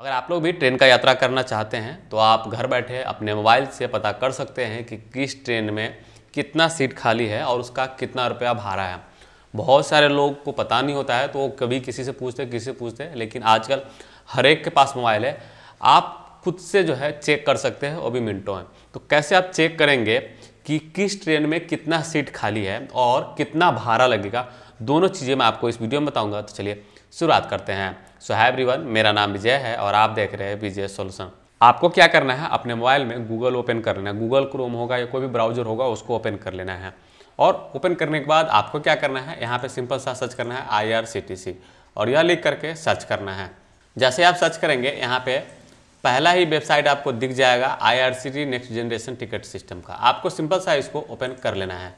अगर आप लोग भी ट्रेन का यात्रा करना चाहते हैं तो आप घर बैठे अपने मोबाइल से पता कर सकते हैं कि किस ट्रेन में कितना सीट खाली है और उसका कितना रुपया भाड़ा है बहुत सारे लोग को पता नहीं होता है तो वो कभी किसी से पूछते किसी से पूछते हैं लेकिन आजकल हर एक के पास मोबाइल है आप खुद से जो है चेक कर सकते हैं वो भी मिनटों में तो कैसे आप चेक करेंगे कि किस ट्रेन में कितना सीट खाली है और कितना भाड़ा लगेगा दोनों चीज़ें मैं आपको इस वीडियो में बताऊँगा तो चलिए शुरुआत करते हैं सो है एवरीवन मेरा नाम विजय है और आप देख रहे हैं विजय सोल्यूशन आपको क्या करना है अपने मोबाइल में गूगल ओपन कर लेना है गूगल क्रोम होगा या कोई भी ब्राउजर होगा उसको ओपन कर लेना है और ओपन करने के बाद आपको क्या करना है यहाँ पर सिंपल सा सर्च करना है आई और यह लिख करके सर्च करना है जैसे आप सर्च करेंगे यहाँ पर पहला ही वेबसाइट आपको दिख जाएगा I next generation ticket system का आपको सिंपल सा इसको ओपन कर लेना है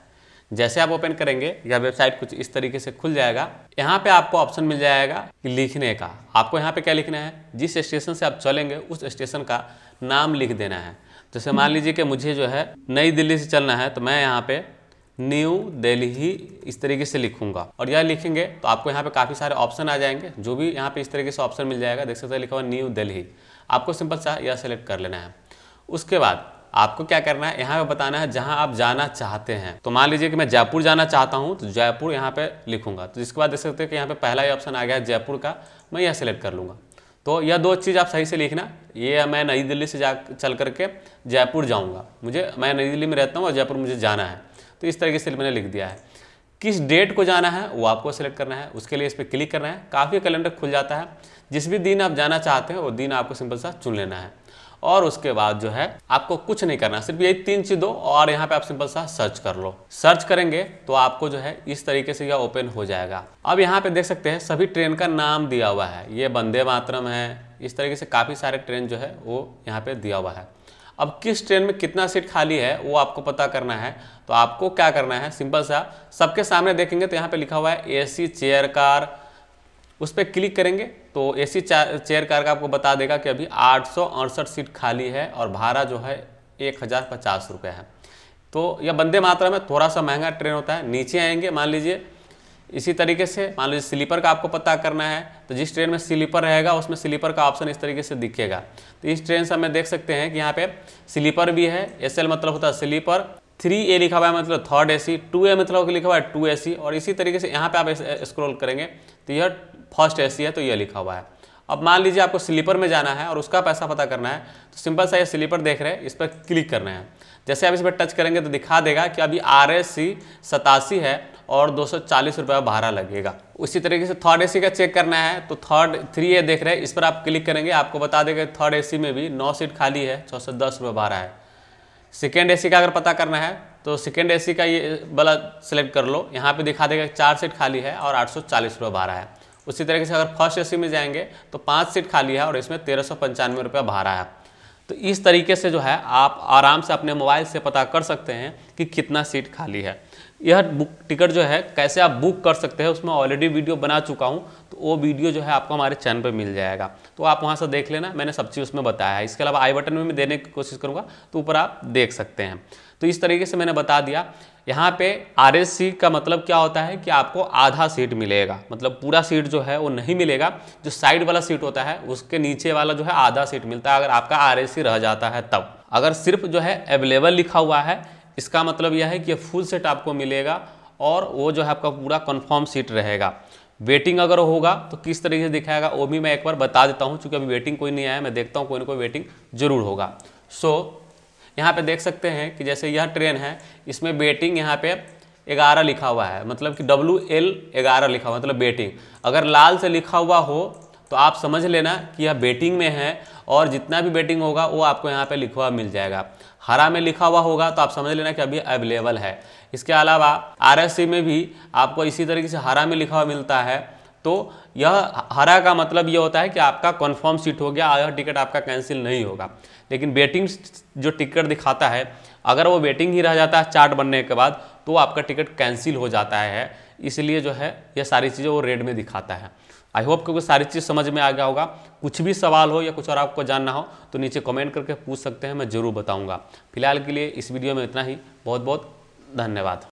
जैसे आप ओपन करेंगे यह वेबसाइट कुछ इस तरीके से खुल जाएगा यहाँ पे आपको ऑप्शन मिल जाएगा कि लिखने का आपको यहाँ पे क्या लिखना है जिस स्टेशन से आप चलेंगे उस स्टेशन का नाम लिख देना है जैसे मान लीजिए कि मुझे जो है नई दिल्ली से चलना है तो मैं यहाँ पे न्यू दिल्ली इस तरीके से लिखूंगा और यह लिखेंगे तो आपको यहाँ पे काफ़ी सारे ऑप्शन आ जाएंगे जो भी यहाँ पे इस तरीके से ऑप्शन मिल जाएगा देख सकते हैं लिखा हुआ न्यू दिल्ली आपको सिंपल सा यह सेलेक्ट कर लेना है उसके बाद आपको क्या करना है यहाँ पे बताना है जहाँ आप जाना चाहते हैं तो मान लीजिए कि मैं जयपुर जाना चाहता हूँ तो जयपुर यहाँ पे लिखूंगा तो जिसके बाद देख सकते हो कि यहाँ पे पहला ही ऑप्शन आ गया है जयपुर का मैं यह सेलेक्ट कर लूँगा तो यह दो चीज़ आप सही से लिखना ये मैं नई दिल्ली से जा चल करके जयपुर जाऊँगा मुझे मैं नई दिल्ली में रहता हूँ और जयपुर मुझे जाना है तो इस तरीके से मैंने लिख दिया है किस डेट को जाना है वो आपको सेलेक्ट करना है उसके लिए इस पर क्लिक करना है काफ़ी कैलेंडर खुल जाता है जिस भी दिन आप जाना चाहते हैं वो दिन आपको सिंपल सा चुन लेना है और उसके बाद जो है आपको कुछ नहीं करना सिर्फ यही तीन चीज दो और यहाँ पे आप सिंपल सा सर्च कर लो सर्च करेंगे तो आपको जो है इस तरीके से यह ओपन हो जाएगा अब यहाँ पे देख सकते हैं सभी ट्रेन का नाम दिया हुआ है ये वंदे मातरम है इस तरीके से काफ़ी सारे ट्रेन जो है वो यहाँ पे दिया हुआ है अब किस ट्रेन में कितना सीट खाली है वो आपको पता करना है तो आपको क्या करना है सिंपल सा सबके सामने देखेंगे तो यहाँ पे लिखा हुआ है एसी चेयर कार उस पर क्लिक करेंगे तो एसी चेयर कार का आपको बता देगा कि अभी आठ सीट खाली है और भाड़ा जो है एक हज़ार पचास रुपये है तो यह बंदे मात्रा में थोड़ा सा महंगा ट्रेन होता है नीचे आएंगे मान लीजिए इसी तरीके से मान लीजिए स्लीपर का आपको पता करना है तो जिस ट्रेन में स्लीपर रहेगा उसमें स्लीपर का ऑप्शन इस तरीके से दिखेगा तो इस ट्रेन से हमें देख सकते हैं कि यहाँ पे स्लीपर भी है एस मतलब होता है स्लीपर थ्री ए लिखा हुआ है मतलब थर्ड ए सी टू ए मतलब लिखा हुआ है टू ए सी और इसी तरीके से यहाँ पे आप स्क्रोल करेंगे तो यह फर्स्ट ए है तो ये लिखा हुआ है अब मान लीजिए आपको स्लीपर में जाना है और उसका पैसा पता करना है तो सिंपल सा ये स्लीपर देख रहे हैं इस पर क्लिक करना है जैसे आप इस पर टच करेंगे तो दिखा देगा कि अभी आर एस सी सतासी है और दो सौ चालीस रुपये भाड़ा लगेगा उसी तरीके से थर्ड एसी का चेक करना है तो थर्ड थ्री ए देख रहे हैं इस पर आप क्लिक करेंगे आपको बता देगा थर्ड एसी में भी नौ सीट खाली है छः सौ दस रुपये भाड़ा है सेकेंड एसी का अगर पता करना है तो सेकेंड एसी का ये वाला सेलेक्ट कर लो यहाँ पे दिखा देगा चार सीट खाली है और आठ सौ चालीस रुपये भाड़ा है उसी तरीके से अगर फर्स्ट ए में जाएंगे तो पाँच सीट खाली है और इसमें तेरह सौ पंचानवे रुपया भाड़ा है तो इस तरीके से जो है आप आराम से अपने मोबाइल से पता कर सकते हैं कि कितना सीट खाली है यह बुक टिकट जो है कैसे आप बुक कर सकते हैं उसमें ऑलरेडी वीडियो बना चुका हूँ तो वो वीडियो जो है आपको हमारे चैनल पर मिल जाएगा तो आप वहाँ से देख लेना मैंने सब चीज़ उसमें बताया है इसके अलावा आई बटन में मैं देने की कोशिश करूँगा तो ऊपर आप देख सकते हैं तो इस तरीके से मैंने बता दिया यहाँ पे आर का मतलब क्या होता है कि आपको आधा सीट मिलेगा मतलब पूरा सीट जो है वो नहीं मिलेगा जो साइड वाला सीट होता है उसके नीचे वाला जो है आधा सीट मिलता है अगर आपका आर रह जाता है तब अगर सिर्फ जो है अवेलेबल लिखा हुआ है इसका मतलब यह है कि फुल सेट आपको मिलेगा और वो जो है आपका पूरा कन्फर्म सीट रहेगा वेटिंग अगर होगा तो किस तरीके से दिखाएगा वो भी मैं एक बार बता देता हूँ चूँकि अभी वेटिंग कोई नहीं आया मैं देखता हूँ कोई ना कोई वेटिंग जरूर होगा सो so, यहाँ पे देख सकते हैं कि जैसे यह ट्रेन है इसमें वेटिंग यहाँ पे ग्यारह लिखा हुआ है मतलब कि डब्ल्यू एल ग्यारह लिखा हुआ मतलब वेटिंग अगर लाल से लिखा हुआ हो तो आप समझ लेना कि यह बेटिंग में है और जितना भी बेटिंग होगा वो आपको यहाँ पे लिखा हुआ मिल जाएगा हरा में लिखा हुआ होगा तो आप समझ लेना कि अभी अवेलेबल है इसके अलावा आर में भी आपको इसी तरीके से हरा में लिखा हुआ मिलता है तो यह हरा का मतलब ये होता है कि आपका कन्फर्म सीट हो गया यह टिकट आपका कैंसिल नहीं होगा लेकिन वेटिंग जो टिकट दिखाता है अगर वो वेटिंग ही रह जाता है चार्ट बनने के बाद तो आपका टिकट कैंसिल हो जाता है इसलिए जो है यह सारी चीज़ें वो रेड में दिखाता है आई होप क्योंकि सारी चीज़ समझ में आ गया होगा कुछ भी सवाल हो या कुछ और आपको जानना हो तो नीचे कमेंट करके पूछ सकते हैं मैं ज़रूर बताऊँगा फिलहाल के लिए इस वीडियो में इतना ही बहुत बहुत धन्यवाद